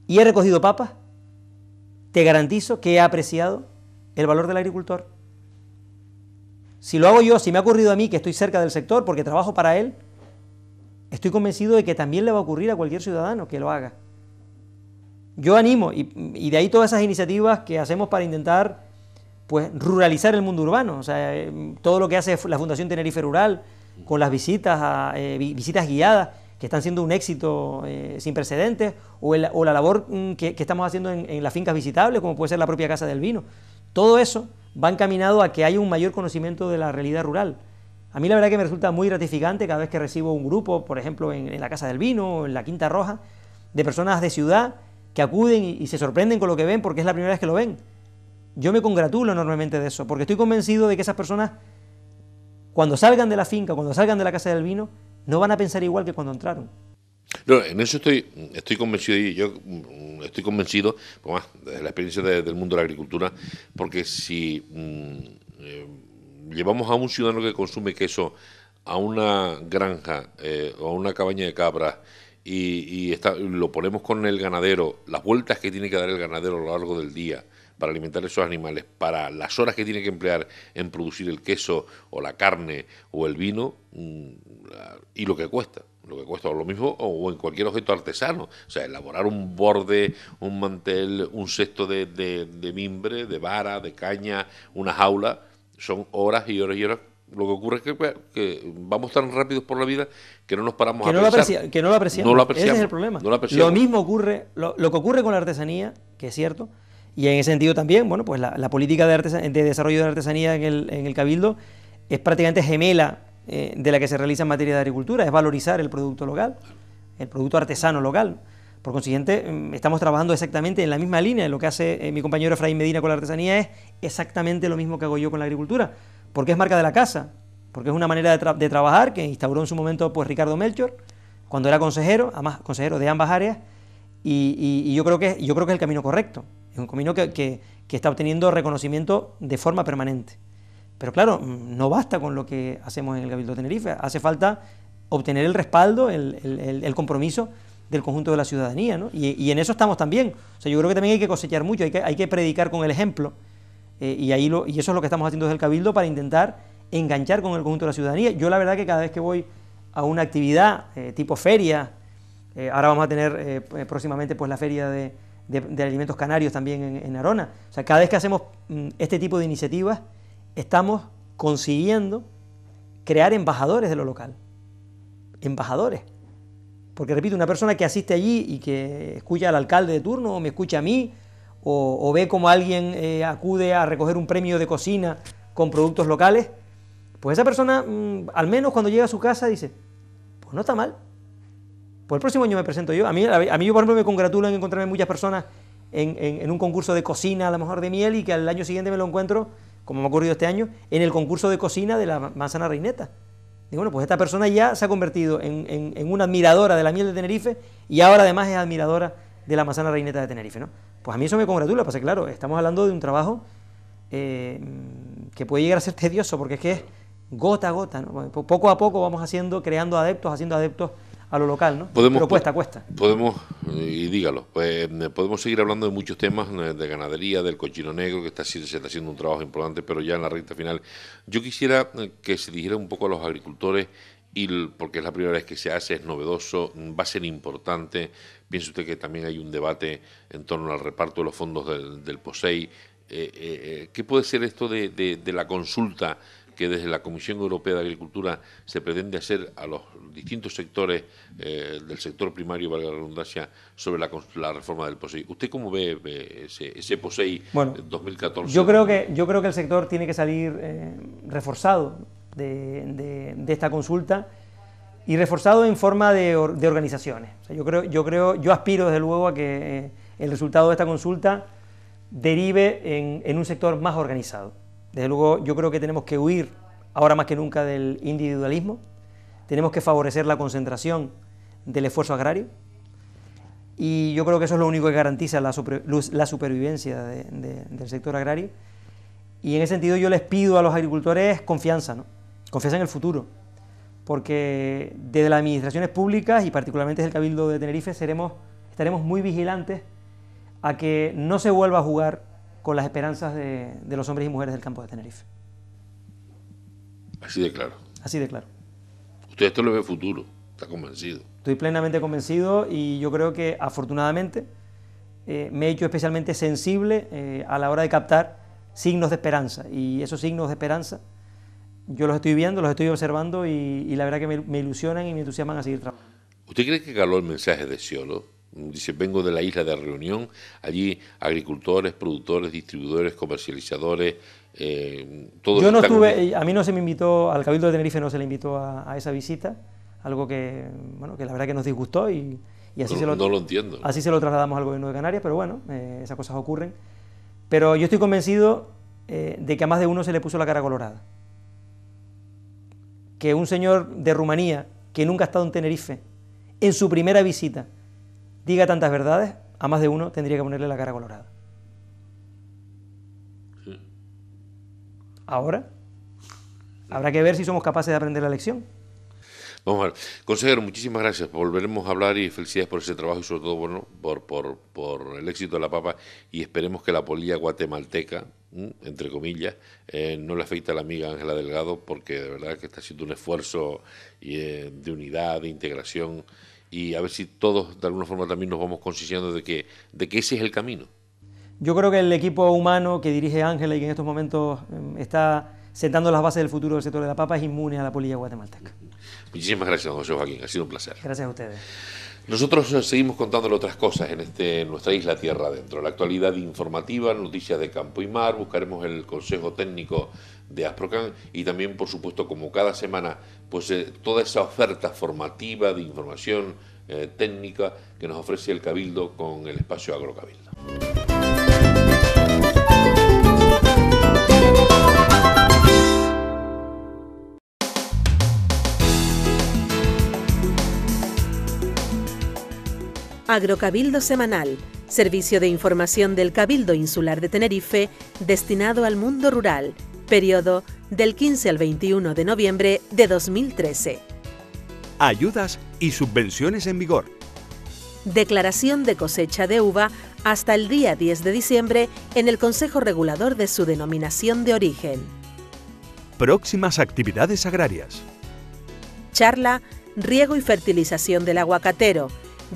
y he recogido papas, te garantizo que he apreciado el valor del agricultor. Si lo hago yo, si me ha ocurrido a mí que estoy cerca del sector porque trabajo para él, Estoy convencido de que también le va a ocurrir a cualquier ciudadano que lo haga. Yo animo, y, de ahí todas esas iniciativas que hacemos para intentar pues, ruralizar el mundo urbano. O sea, eh, todo lo que hace la Fundación Tenerife Rural con las visitas, eh, visitas guiadas, que están siendo un éxito eh, sin precedentes, o, la labor mm, que, estamos haciendo en, en las fincas visitables, como puede ser la propia Casa del Vino. Todo eso va encaminado a que haya un mayor conocimiento de la realidad rural. A mí la verdad que me resulta muy gratificante cada vez que recibo un grupo, por ejemplo, en, la Casa del Vino, en la Quinta Roja, de personas de ciudad que acuden y, se sorprenden con lo que ven porque es la primera vez que lo ven. Yo me congratulo enormemente de eso, porque estoy convencido de que esas personas, cuando salgan de la finca, cuando salgan de la Casa del Vino, no van a pensar igual que cuando entraron. en eso estoy, estoy convencido y yo mm, estoy convencido, pues más, desde la experiencia del mundo de la agricultura, porque si mm, eh, llevamos a un ciudadano que consume queso a una granja eh, o a una cabaña de cabras y, lo ponemos con el ganadero, las vueltas que tiene que dar el ganadero a lo largo del día para alimentar esos animales, para las horas que tiene que emplear en producir el queso o la carne o el vino mm, y lo que cuesta lo que cuesta, o lo mismo, o en cualquier objeto artesano. O sea, elaborar un borde, un mantel, un cesto de mimbre, de vara, de caña, una jaula, son horas y horas y horas. Lo que ocurre es que, pues, vamos tan rápidos por la vida que no nos paramos a que no lo apreciamos. Ese es el problema. lo, mismo ocurre, lo, que ocurre con la artesanía, que es cierto, y en ese sentido también, bueno, pues la, política de, de, desarrollo de la artesanía en el, Cabildo es prácticamente gemela eh, de la que se realiza en materia de agricultura, es valorizar el producto local, el producto artesano local. Por consiguiente, mm, estamos trabajando exactamente en la misma línea. Lo que hace eh, mi compañero Efraín Medina con la artesanía es exactamente lo mismo que hago yo con la agricultura, porque es marca de la casa, porque es una manera de, trabajar que instauró en su momento pues, Ricardo Melchor, cuando era consejero, además consejero de ambas áreas, y, yo, creo que, yo creo que es el camino correcto. Es un camino que, está obteniendo reconocimiento de forma permanente. Pero claro, mm, no basta con lo que hacemos en el Cabildo de Tenerife, hace falta obtener el respaldo, el, el compromiso el conjunto de la ciudadanía, ¿no? y, en eso estamos también. O sea, yo creo que también hay que cosechar mucho, hay que, hay que predicar con el ejemplo, eh, y, ahí lo, y eso es lo que estamos haciendo desde el Cabildo para intentar enganchar con el conjunto de la ciudadanía. Yo la verdad que cada vez que voy a una actividad eh, tipo feria, eh, ahora vamos a tener próximamente pues la feria de, alimentos canarios también en, Arona, o sea, cada vez que hacemos mm, este tipo de iniciativas, estamos consiguiendo crear embajadores de lo local, embajadores porque repito, una persona que asiste allí y que escucha al alcalde de turno, o me escucha a mí, o, ve como alguien eh, acude a recoger un premio de cocina con productos locales, pues esa persona, mm, al menos cuando llega a su casa, dice, pues no está mal. Pues el próximo año me presento yo. A mí, a mí yo, por ejemplo, me congratulo en encontrarme muchas personas en, en un concurso de cocina, a lo mejor de miel, y que al año siguiente me lo encuentro, como me ha ocurrido este año, en el concurso de cocina de la manzana reineta. Digo, bueno, pues esta persona ya se ha convertido en, una admiradora de la miel de Tenerife y ahora además es admiradora de la manzana reineta de Tenerife, ¿no? Pues a mí eso me congratula, pasa claro, estamos hablando de un trabajo eh, que puede llegar a ser tedioso, porque es que es gota a gota, Poco a poco vamos haciendo, creando adeptos, haciendo adeptos a lo local, ¿no? Podemos, Pero cuesta, Podemos, y dígalo, pues, eh, podemos seguir hablando de muchos temas, eh, de ganadería, del cochino negro, que está, se está haciendo un trabajo importante, pero ya en la recta final. Yo quisiera eh, que se dijera un poco a los agricultores, y porque es la primera vez que se hace, es novedoso, va a ser importante. Piense usted que también hay un debate en torno al reparto de los fondos del, POSEI. ¿Qué puede ser esto de la consulta? que desde la Comisión Europea de Agricultura se pretende hacer a los distintos sectores eh, del sector primario, valga la redundancia, sobre la, reforma del POSEI. ¿Usted cómo ve, ese, POSEI 2014? Yo creo, que, yo creo que el sector tiene que salir eh, reforzado de, esta consulta y reforzado en forma de, organizaciones. yo, creo, yo, creo, yo aspiro desde luego a que eh, el resultado de esta consulta derive en un sector más organizado desde luego yo creo que tenemos que huir ahora más que nunca del individualismo, tenemos que favorecer la concentración del esfuerzo agrario y yo creo que eso es lo único que garantiza la, supervivencia del sector agrario y en ese sentido yo les pido a los agricultores confianza, ¿no? confianza en el futuro, porque desde las administraciones públicas y particularmente desde el Cabildo de Tenerife estaremos muy vigilantes a que no se vuelva a jugar con las esperanzas de, los hombres y mujeres del campo de Tenerife. Así de claro. Así de claro. Usted esto lo ve futuro, está convencido. Estoy plenamente convencido y yo creo que afortunadamente eh, me he hecho especialmente sensible eh, a la hora de captar signos de esperanza. Y esos signos de esperanza yo los estoy viendo, los estoy observando y, la verdad que me, me, ilusionan y me entusiasman a seguir trabajando. ¿Usted cree que caló el mensaje de Ciolo? Dice, vengo de la isla de Reunión, allí agricultores, productores, distribuidores, comercializadores, eh, todo Yo no estuve, eh, a mí no se me invitó, al Cabildo de Tenerife no se le invitó a, esa visita, algo que, bueno, que la verdad que nos disgustó y, y así, se lo, entiendo. así se lo trasladamos al gobierno de Canarias, pero bueno, eh, esas cosas ocurren. Pero yo estoy convencido eh, de que a más de uno se le puso la cara colorada. Que un señor de Rumanía, que nunca ha estado en Tenerife, en su primera visita, diga tantas verdades, a más de uno tendría que ponerle la cara colorada. Ahora, habrá que ver si somos capaces de aprender la lección. Vamos a ver. Consejero, muchísimas gracias. Volveremos a hablar y felicidades por ese trabajo y sobre todo bueno, por, por, el éxito de la papa y esperemos que la polilla guatemalteca, entre comillas, eh, no le afecte a la amiga Ángela Delgado porque de verdad que está haciendo un esfuerzo eh, de unidad, de integración y a ver si todos de alguna forma también nos vamos concienciando de que, de que ese es el camino. Yo creo que el equipo humano que dirige Ángela y que en estos momentos em, está sentando las bases del futuro del sector de la papa es inmune a la polilla guatemalteca. Muchísimas gracias, don José Joaquín, ha sido un placer. Gracias a ustedes. Nosotros eh, seguimos contándole otras cosas en, este, en nuestra isla Tierra Adentro. La actualidad informativa, noticias de campo y mar, buscaremos el consejo técnico de Asprocan y también, por supuesto, como cada semana, pues eh, toda esa oferta formativa de información eh, técnica que nos ofrece el Cabildo con el espacio Agrocabildo. Agrocabildo Semanal, servicio de información del Cabildo Insular de Tenerife destinado al mundo rural periodo del 15 al 21 de noviembre de 2013. Ayudas y subvenciones en vigor. Declaración de cosecha de uva hasta el día 10 de diciembre en el Consejo Regulador de su denominación de origen. Próximas actividades agrarias. Charla Riego y Fertilización del Aguacatero,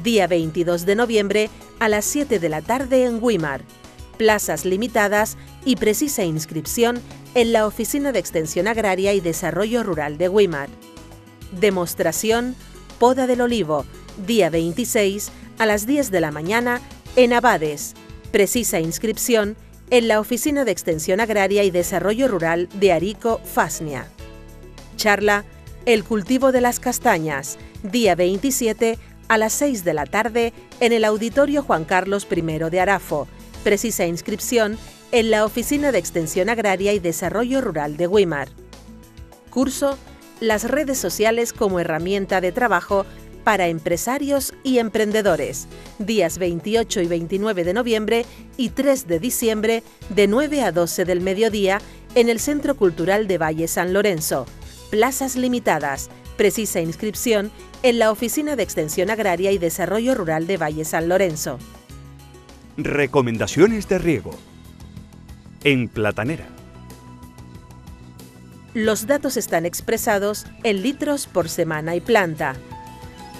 día 22 de noviembre a las 7 de la tarde en Guimar plazas limitadas y precisa inscripción en la Oficina de Extensión Agraria y Desarrollo Rural de Wimar. Demostración Poda del Olivo, día 26 a las 10 de la mañana en Abades. Precisa inscripción en la Oficina de Extensión Agraria y Desarrollo Rural de Arico, Fasnia. Charla El cultivo de las castañas, día 27 a las 6 de la tarde en el Auditorio Juan Carlos I de Arafo, precisa inscripción en la Oficina de Extensión Agraria y Desarrollo Rural de Weimar. Curso Las redes sociales como herramienta de trabajo para empresarios y emprendedores, días 28 y 29 de noviembre y 3 de diciembre de 9 a 12 del mediodía en el Centro Cultural de Valle San Lorenzo. Plazas limitadas. Precisa inscripción en la Oficina de Extensión Agraria y Desarrollo Rural de Valle San Lorenzo. Recomendaciones de riego. En Platanera. Los datos están expresados en litros por semana y planta.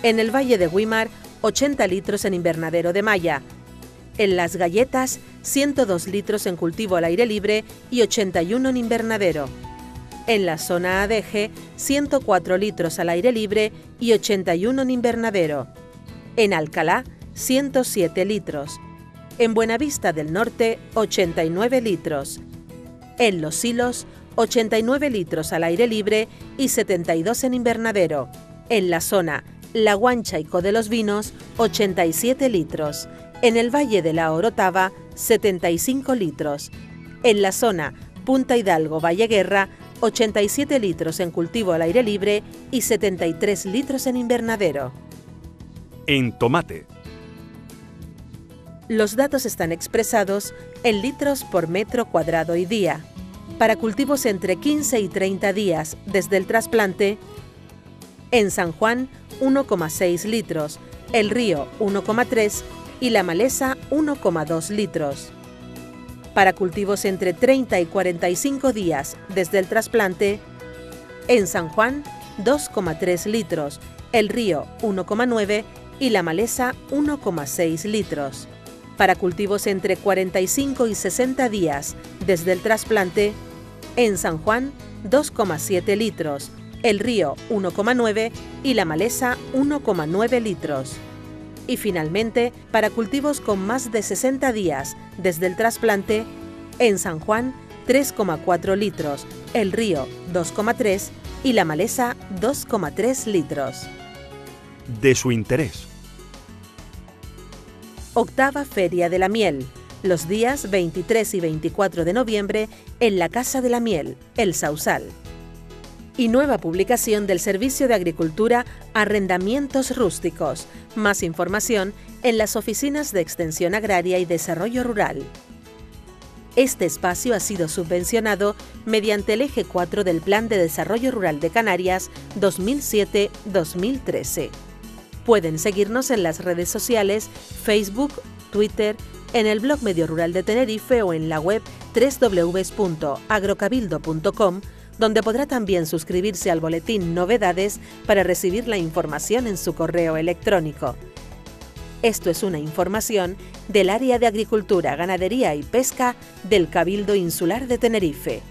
En el Valle de Guimar, 80 litros en invernadero de malla. En Las Galletas, 102 litros en cultivo al aire libre y 81 en invernadero. En la zona ADG, 104 litros al aire libre y 81 en invernadero. En Alcalá, 107 litros. En Buenavista del Norte, 89 litros. En Los Silos, 89 litros al aire libre y 72 en invernadero. En la zona La Guancha y Co de los Vinos, 87 litros. En el Valle de la Orotava, 75 litros. En la zona Punta Hidalgo, Valle Guerra, 87 litros en cultivo al aire libre y 73 litros en invernadero. En tomate, los datos están expresados en litros por metro cuadrado y día. Para cultivos entre 15 y 30 días desde el trasplante, en San Juan 1,6 litros, el río 1,3 y la maleza 1,2 litros. Para cultivos entre 30 y 45 días desde el trasplante, en San Juan 2,3 litros, el río 1,9 y la maleza 1,6 litros para cultivos entre 45 y 60 días desde el trasplante, en San Juan 2,7 litros, el río 1,9 y la maleza 1,9 litros. Y finalmente, para cultivos con más de 60 días desde el trasplante, en San Juan 3,4 litros, el río 2,3 y la maleza 2,3 litros. De su interés octava Feria de la Miel, los días 23 y 24 de noviembre en la Casa de la Miel, El Sausal. Y nueva publicación del Servicio de Agricultura Arrendamientos Rústicos. Más información en las oficinas de Extensión Agraria y Desarrollo Rural. Este espacio ha sido subvencionado mediante el eje 4 del Plan de Desarrollo Rural de Canarias 2007-2013. Pueden seguirnos en las redes sociales, Facebook, Twitter, en el blog Medio Rural de Tenerife o en la web www.agrocabildo.com, donde podrá también suscribirse al boletín Novedades para recibir la información en su correo electrónico. Esto es una información del área de Agricultura, Ganadería y Pesca del Cabildo Insular de Tenerife.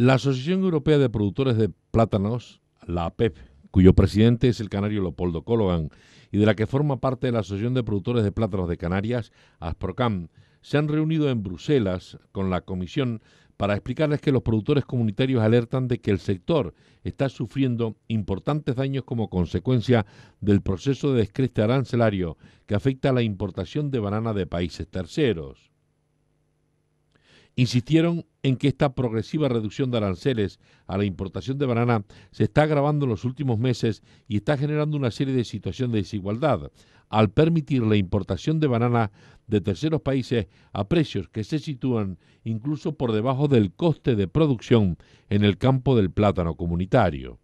La Asociación Europea de Productores de Plátanos, la APEP, e cuyo presidente es el canario Leopoldo Cologan y de la que forma parte la Asociación de Productores de Plátanos de Canarias, ASPROCAM, se han reunido en Bruselas con la Comisión para explicarles que los productores comunitarios alertan de que el sector está sufriendo importantes daños como consecuencia del proceso de descreste arancelario que afecta a la importación de banana de países terceros insistieron en que esta progresiva reducción de aranceles a la importación de banana se está agravando en los últimos meses y está generando una serie de situaciones de desigualdad al permitir la importación de banana de terceros países a precios que se sitúan incluso por debajo del coste de producción en el campo del plátano comunitario.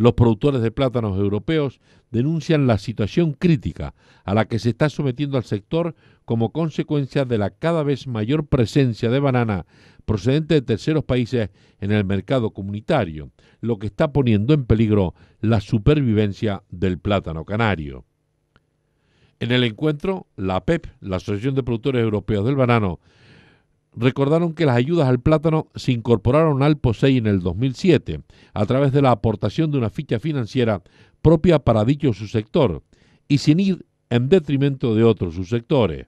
Los productores de plátanos europeos denuncian la situación crítica a la que se está sometiendo al sector como consecuencia de la cada vez mayor presencia de banana procedente de terceros países en el mercado comunitario, lo que está poniendo en peligro la supervivencia del plátano canario. En el encuentro, la APEP, e la Asociación de Productores Europeos del Banano, recordaron que las ayudas al plátano se incorporaron al POSEI en el 2007 a través de la aportación de una ficha financiera propia para dicho subsector y sin ir en detrimento de otros subsectores.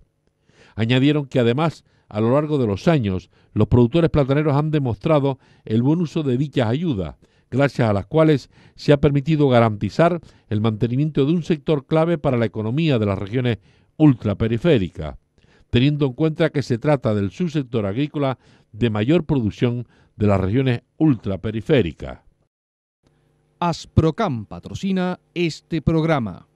Añadieron que además a lo largo de los años los productores plataneros han demostrado el buen uso de dichas ayudas, gracias a las cuales se ha permitido garantizar el mantenimiento de un sector clave para la economía de las regiones ultraperiféricas teniendo en cuenta que se trata del subsector agrícola de mayor producción de las regiones ultraperiféricas. Asprocam patrocina este programa.